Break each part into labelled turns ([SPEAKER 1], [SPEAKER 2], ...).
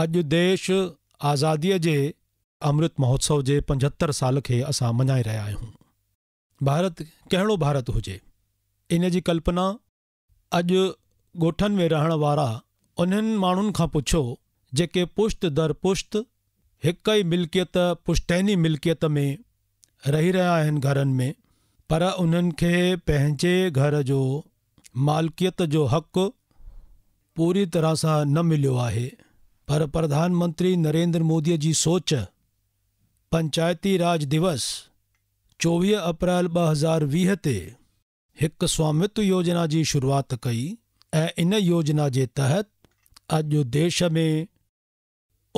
[SPEAKER 1] अॼु देश आज़ादीअ जे अमृत महोत्सव जे पंजहतरि साल खे असां मञाए रहिया आहियूं भारत कहिड़ो भारत हुजे इन जी कल्पना अॼु ॻोठनि में रहण वारा उन्हनि माण्हुनि खां पुछो जेके पुश्त दर पुश्त हिक ई मिल्कियत पुष्टैनी मिल्कियत में रही रहिया आहिनि घरनि में पर उन्हनि खे पंहिंजे घर जो मालिकियत जो हक़ु पूरी तरह सां न मिलियो आहे पर प्रधानमंत्री नरेंद्र मोदी जी सोच पंचायती राज दिवस चौवी अप्रैल ब हज़ार वीह ते हिकु स्वामित्व योजना जी शुरुआत कई ऐं इन योजना जे तहत अज देश में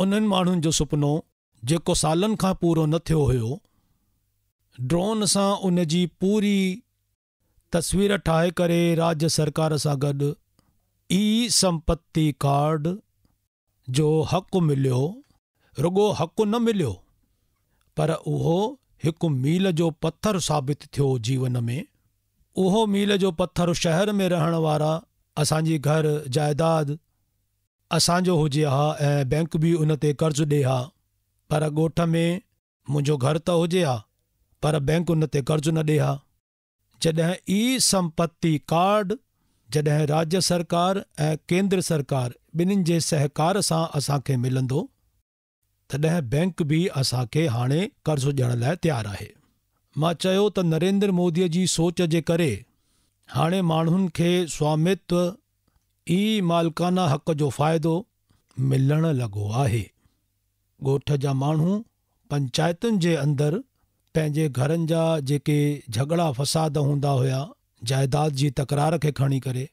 [SPEAKER 1] उन्हनि माण्हुनि जो सुपिनो जेको सालनि खां न थियो हुयो ड्रोन सां उन पूरी तस्वीर ठाहे करे राज्य सरकार सां गॾु ई संपत्ति कार्ड जो हक़ु मिलियो रुॻो हक़ु न मिलियो पर उहो हिकु मील जो पत्थरु साबित थियो जीवन में उहो मील जो पथरु शहर में रहण वारा असांजी घर जाइदाद असांजो हुजे हा ऐं बैंक बि उन ते कर्ज़ु ॾे हा पर ॻोठ में मुंहिंजो घर त हुजे हा पर बैंक उन ते कर्ज़ु न ॾे हा जॾहिं ई सम्पति कार्ड जॾहिं राज्य सरकार ऐं केंद्र सरकार ॿिन्हिनि जे सहकार सां असांखे मिलंदो तॾहिं बैंक बि असांखे हाणे कर्ज़ु ॾियण लाइ तयारु आहे मां चयो त नरेंद्र मोदीअ जी सोच जे करे हाणे माण्हुनि खे स्वामित्व ई मालकाना हक़ जो फ़ाइदो मिलण लॻो आहे ॻोठ जा माण्हू पंचायतुनि जे अंदरि पंहिंजे घरनि जा जेके झगड़ा फ़साद हूंदा हुया जाइदाद जी तकरार खे खणी करे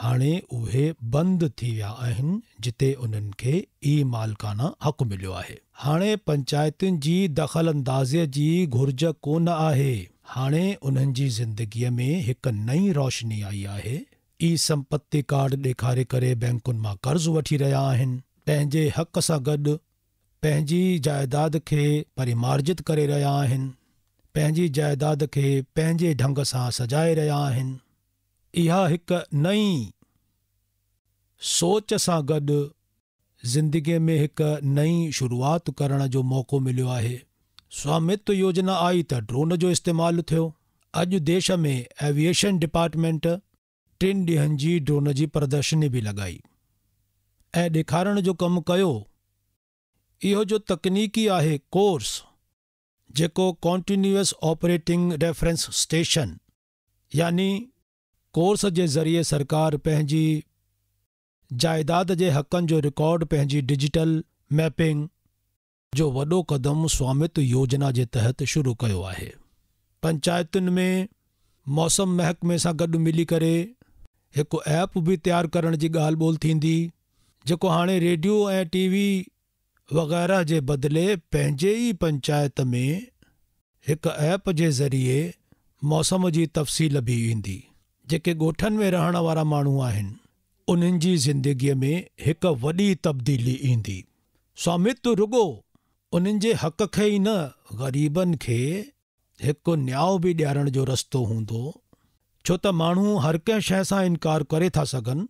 [SPEAKER 1] हाणे उहे बंदि थी विया आहिनि जिते उन्हनि खे ई मालकाना हक़ मिलियो आहे हाणे पंचायतुनि जी दख़ल अंदाज़ीअ जी घुर्ज कोन आहे हाणे उन्हनि जी ज़िंदगीअ में हिकु नई रोशनी आई आहे ई संपत्ति कार्ड ॾेखारे करे बैंकुनि मां कर्ज़ु वठी रहिया आहिनि पंहिंजे हक़ सां गॾु पंहिंजी जाइदाद खे परिमार्जित करे रहिया आहिनि पंहिंजी जाइदाद खे पंहिंजे ढंग से सजाए रहा आहिनि इहा हिकु नई सोच से गड जिंदगी में एक नई शुरुआत करण जो मौक़ो मिलो है स्वामित्व योजना आई त ड्रोन जो इस्तेमालु थियो अॼु देश में एविएशन डिपार्टमेंट टिनि ॾींहनि जी ड्रोन जी प्रदर्शनी भी लगाई ऐं ॾेखारण जो कमु कयो इहो जो तकनीकी आहे कोर्स जो कॉन्टिन्यूस ऑपरेटिंग रेफरेंस स्टेशन यानी कोर्स के ज़रिए सरकार जायदाद के जे जो रिकॉर्ड पंहिंजी डिजिटल मैपिंग जो वो कदम स्वामित्व योजना के तहत शुरू किया है पंचायत में मौसम महकमे सां गॾु मिली करे हिकु ऐप बि तयारु करण की ॻाल्हि बोल थी जो हाँ रेडियो ए टीवी वग़ैरह जे बदले पंहिंजे ई पंचायत में एक ऐप जे ज़रिए मौसम जी तफ़सील भी इंदी जेके गोठन में रहण वारा माण्हू आहिनि उन्हनि जी ज़िंदगीअ में हिकु वॾी तब्दीली ईंदी स्वामित्व रुगो उन्हनि जे हक़ खे ई न ग़रीबनि खे हिकु न्याउ बि ॾियारण जो रस्तो हूंदो छो त माण्हू हर कंहिं शइ सां इनकार करे था सघनि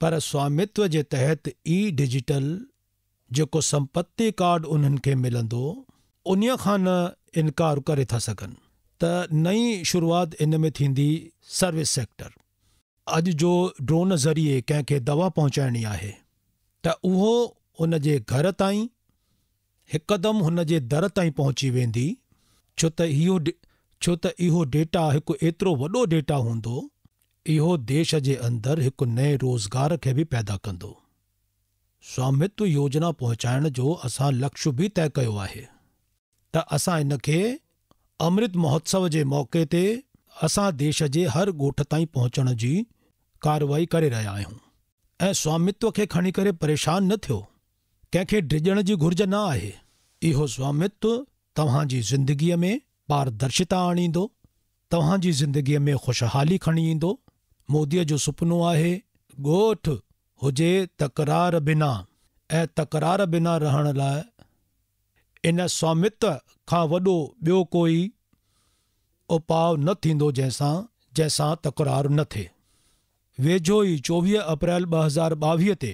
[SPEAKER 1] पर स्वामित्व जे तहत ई डिजिटल जो संपत्ति कार्ड उन्हनि खे मिलंदो उन खां न इनकार करे था सघनि त नई शुरूआति इन में थींदी सर्विस सेक्टर अज जो ड्रोन ज़रिए कंहिंखे दवा पहुचाइणी है त उहो उन घर ताईं हिकदमि हुन दर ताईं पहुची वेंदी छो त छो त इहो डेटा एक एतिरो वॾो डेटा हूंदो इहो देश के अंदर एक नए रोज़गार के भी पैदा कंदो स्वामित्व योजना पहुचाइण जो असां लक्ष्य बि तय कयो आहे त असां इन खे अमृत महोत्सव जे मौक़े ते असां देश जे हर ॻोठ ताईं पहुचण जी कारवाई करे रहिया आहियूं ऐं स्वामित्व खे खणी करे परेशान न थियो कंहिंखे डिॼण जी घुर्ज न आहे इहो स्वामित्व तव्हांजी ज़िंदगीअ में पारदर्शिता आणींदो तव्हांजी ज़िंदगीअ में ख़ुशहाली खणी ईंदो मोदीअ जो सुपिनो आहे ॻोठ हुजे तकरार बिना ऐं तकरार बिना रहण लाइ इन स्वामित्व खां वॾो ॿियो कोई उपाउ न थींदो जंहिंसां जंहिंसां तकरार न थिए वेझो ई चोवीह अप्रैल ॿ हज़ार ॿावीह ते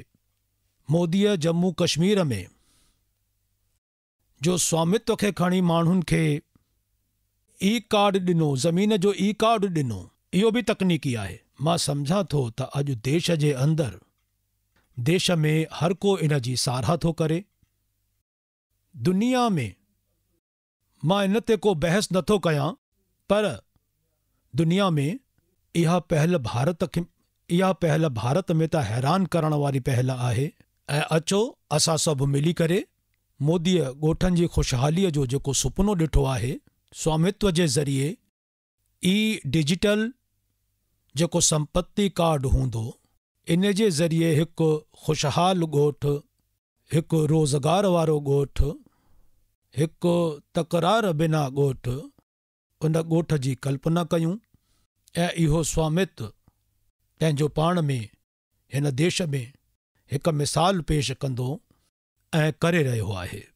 [SPEAKER 1] मोदीअ जम्मू कश्मीर में जो स्वामित्व खे खणी माण्हुनि खे ई कार्ड ॾिनो ज़मीन जो ई कार्ड ॾिनो इहो बि तकनीकी आहे मां सम्झां थो त अॼु देश जे अंदरि देश में हर को इन सारहत हो करे दुनिया में मां इन को बहस नथो कयां पर दुनिया में यह पहल भारत खे पहल भारत में त हैरान करण वाली पहल आहे ऐं अचो असां सभु मिली करे मोदी गोठन जी खुशहाली जो जेको सुपिनो ॾिठो आहे स्वामित्व जे ज़रिए ई डिजिटल जो संपत्ति कार्ड हूंदो इन जे ज़रिए हिकु ख़ुशहाल ॻोठु हिकु रोज़गार वारो ॻोठु हिकु तकरार बिना ॻोठु उन ॻोठ जी कल्पना कयूं ऐं इहो स्वामित्व पंहिंजो पाण में हिन देश में हिकु मिसाल पेश कंदो ऐं करे रहियो आहे